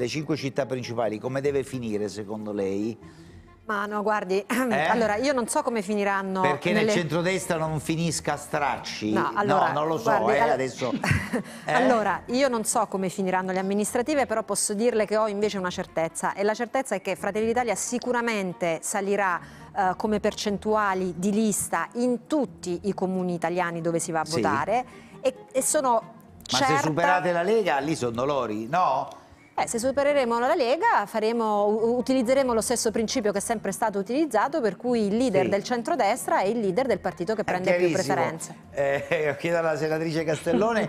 delle cinque città principali, come deve finire secondo lei? Ma no, guardi, eh? allora io non so come finiranno. Perché nelle... nel centrodestra non finisca Stracci? No, allora, no non lo so, guardi, eh, all... adesso... eh? Allora, io non so come finiranno le amministrative, però posso dirle che ho invece una certezza e la certezza è che Fratelli d'Italia sicuramente salirà Uh, come percentuali di lista in tutti i comuni italiani dove si va a sì. votare e, e sono Ma certa... se superate la Lega lì sono dolori, no? Eh, se supereremo la Lega faremo, utilizzeremo lo stesso principio che è sempre stato utilizzato, per cui il leader sì. del centrodestra è il leader del partito che prende più preferenze. Eh, eh chiedo alla senatrice Castellone.